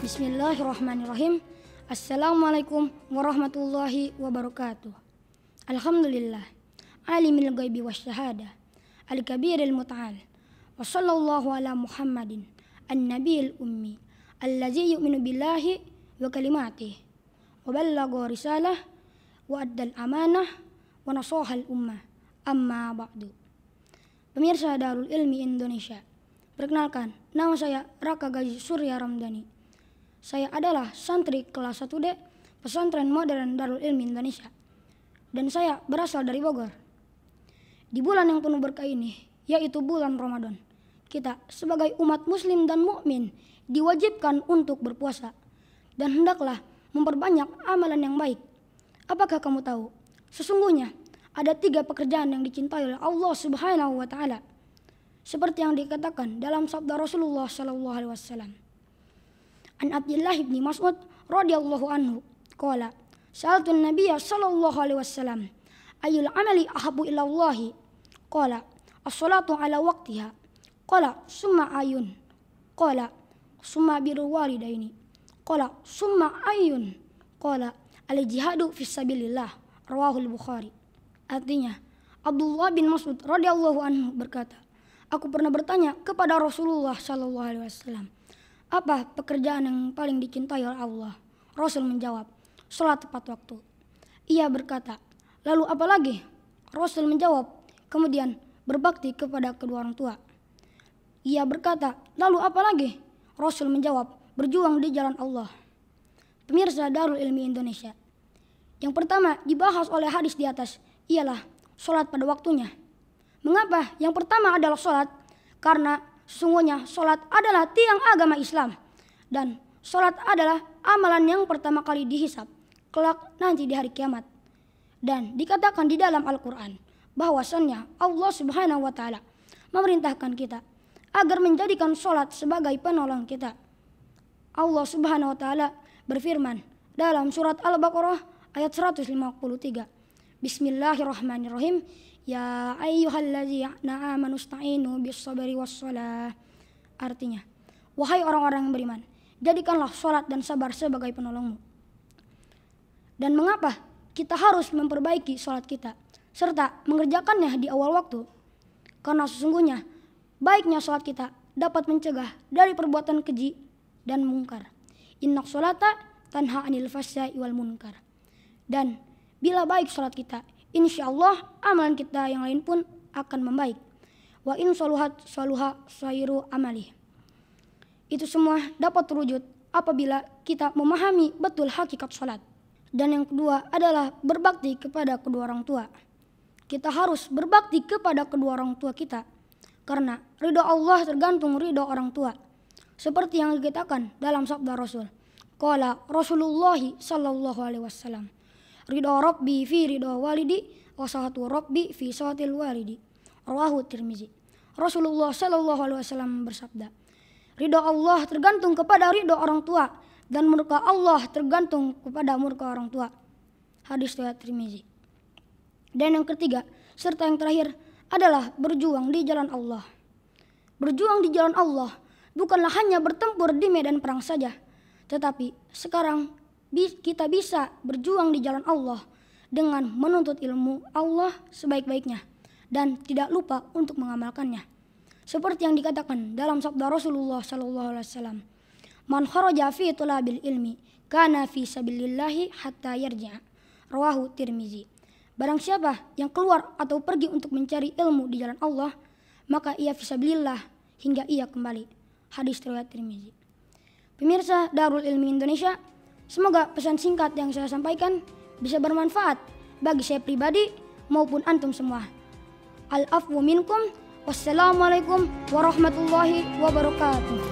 Bismillahirrahmanirrahim. Assalamualaikum warahmatullahi wabarakatuh. Alhamdulillah. Alimil ghaibi wasyahada. Al-kabir al-mut'al. Wa sallallahu ala Muhammadin. An-nabiyil ummi. Allazi yu'minu billahi wa kalimatih. Wa ballagu risalah. Wa addal amanah. Wa nasohal ummah. Amma ba'du. Pemirsa Darul Ilmi Indonesia. Perkenalkan, nama saya Raka Gaji Surya Ramdhani saya adalah santri kelas 1D Pesantren Modern Darul Ilmi Indonesia. Dan saya berasal dari Bogor. Di bulan yang penuh berkah ini, yaitu bulan Ramadan, kita sebagai umat muslim dan mukmin diwajibkan untuk berpuasa dan hendaklah memperbanyak amalan yang baik. Apakah kamu tahu? Sesungguhnya ada tiga pekerjaan yang dicintai oleh Allah Subhanahu wa taala. Seperti yang dikatakan dalam sabda Rasulullah sallallahu alaihi wasallam an Abdullah bin Mas'ud radhiyallahu anhu qala sa'altu an-nabiy sallallahu alaihi wasallam ayul amali ahabu ila Allah qala as-salatu ala waqtiha qala summa ayun qala summa birru walidaini qala summa ayun qala al-jihadu fi sabilillah rawahul bukhari artinya Abdullah bin Mas'ud radhiyallahu anhu berkata aku pernah bertanya kepada Rasulullah sallallahu alaihi wasallam apa pekerjaan yang paling dicintai oleh Allah? Rasul menjawab, sholat tepat waktu. Ia berkata, lalu apa lagi? Rasul menjawab, kemudian berbakti kepada kedua orang tua. Ia berkata, lalu apa lagi? Rasul menjawab, berjuang di jalan Allah. Pemirsa Darul Ilmi Indonesia. Yang pertama dibahas oleh hadis di atas ialah sholat pada waktunya. Mengapa? Yang pertama adalah sholat karena Sungguhnya sholat adalah tiang agama Islam. Dan sholat adalah amalan yang pertama kali dihisap kelak nanti di hari kiamat. Dan dikatakan di dalam Al-Quran bahwasannya Allah subhanahu wa ta'ala memerintahkan kita agar menjadikan sholat sebagai penolong kita. Allah subhanahu wa ta'ala berfirman dalam surat Al-Baqarah ayat 153. Bismillahirrahmanirrahim. Ya ayyuhalladzina amanu ista'inu bis-sabri was-shalah. Artinya, wahai orang-orang yang beriman, jadikanlah salat dan sabar sebagai penolongmu. Dan mengapa kita harus memperbaiki salat kita serta mengerjakannya di awal waktu? Karena sesungguhnya baiknya salat kita dapat mencegah dari perbuatan keji dan mungkar. Inna sholata tanha anil fasyai wal munkar. Dan Bila baik sholat kita, insya Allah amalan kita yang lain pun akan membaik. Wa in saluhat saluha sayru amali. Itu semua dapat terwujud apabila kita memahami betul hakikat sholat. Dan yang kedua adalah berbakti kepada kedua orang tua. Kita harus berbakti kepada kedua orang tua kita. Karena ridho Allah tergantung ridho orang tua. Seperti yang dikatakan dalam sabda Rasul. Kala Rasulullah sallallahu alaihi wasallam ridho robbi fi ridho walidi sahatu robbi fi sahatil walidi rawahu tirmizi Rasulullah Shallallahu alaihi wasallam bersabda ridho Allah tergantung kepada ridho orang tua dan murka Allah tergantung kepada murka orang tua hadis riwayat Tirmizi dan yang ketiga serta yang terakhir adalah berjuang di jalan Allah berjuang di jalan Allah bukanlah hanya bertempur di medan perang saja tetapi sekarang kita bisa berjuang di jalan Allah dengan menuntut ilmu Allah sebaik-baiknya dan tidak lupa untuk mengamalkannya. Seperti yang dikatakan dalam sabda Rasulullah sallallahu alaihi wasallam, "Man kharaja fi tulabil ilmi kana fi sabilillahi hatta yarji'a." Rawahu Tirmizi. Barang siapa yang keluar atau pergi untuk mencari ilmu di jalan Allah, maka ia fi sabilillah hingga ia kembali. Hadis riwayat Tirmizi. Pemirsa Darul Ilmi Indonesia, Semoga pesan singkat yang saya sampaikan bisa bermanfaat bagi saya pribadi maupun antum semua. Al-afwu minkum. Wassalamualaikum warahmatullahi wabarakatuh.